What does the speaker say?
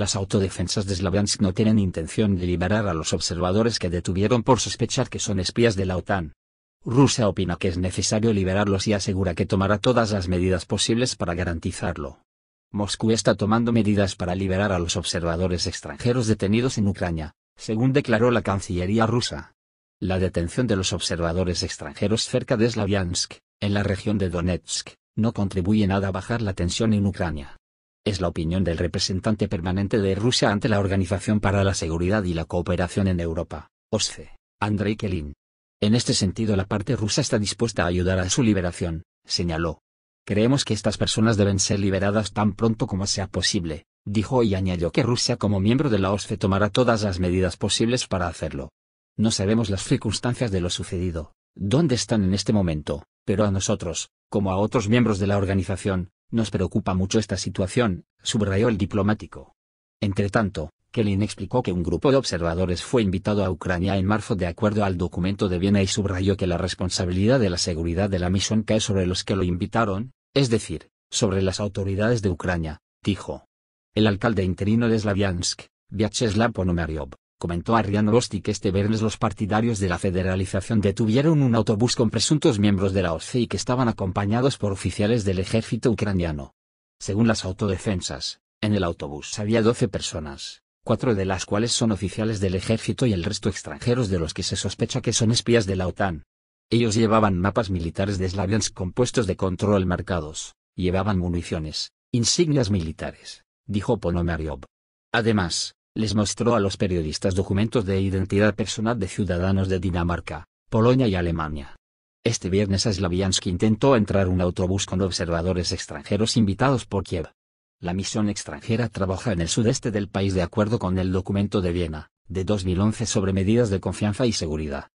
Las autodefensas de Slavyansk no tienen intención de liberar a los observadores que detuvieron por sospechar que son espías de la OTAN. Rusia opina que es necesario liberarlos y asegura que tomará todas las medidas posibles para garantizarlo. Moscú está tomando medidas para liberar a los observadores extranjeros detenidos en Ucrania, según declaró la Cancillería rusa. La detención de los observadores extranjeros cerca de Slavyansk, en la región de Donetsk, no contribuye nada a bajar la tensión en Ucrania es la opinión del representante permanente de Rusia ante la Organización para la Seguridad y la Cooperación en Europa, OSCE, Andrei Kelin. En este sentido la parte rusa está dispuesta a ayudar a su liberación, señaló. Creemos que estas personas deben ser liberadas tan pronto como sea posible, dijo y añadió que Rusia como miembro de la OSCE tomará todas las medidas posibles para hacerlo. No sabemos las circunstancias de lo sucedido, dónde están en este momento, pero a nosotros, como a otros miembros de la organización, nos preocupa mucho esta situación, subrayó el diplomático. Entretanto, Kelin explicó que un grupo de observadores fue invitado a Ucrania en marzo de acuerdo al documento de Viena y subrayó que la responsabilidad de la seguridad de la misión cae sobre los que lo invitaron, es decir, sobre las autoridades de Ucrania, dijo. El alcalde interino de Slaviansk, Vyacheslav Ponomaryov, comentó Ariano Rosti que este viernes los partidarios de la federalización detuvieron un autobús con presuntos miembros de la OSCE y que estaban acompañados por oficiales del ejército ucraniano. Según las autodefensas, en el autobús había 12 personas, cuatro de las cuales son oficiales del ejército y el resto extranjeros de los que se sospecha que son espías de la OTAN. Ellos llevaban mapas militares de Slaviansk compuestos de control marcados, llevaban municiones, insignias militares, dijo Ponomariov. Además, les mostró a los periodistas documentos de identidad personal de ciudadanos de Dinamarca, Polonia y Alemania. Este viernes a intentó entrar un autobús con observadores extranjeros invitados por Kiev. La misión extranjera trabaja en el sudeste del país de acuerdo con el documento de Viena, de 2011 sobre medidas de confianza y seguridad.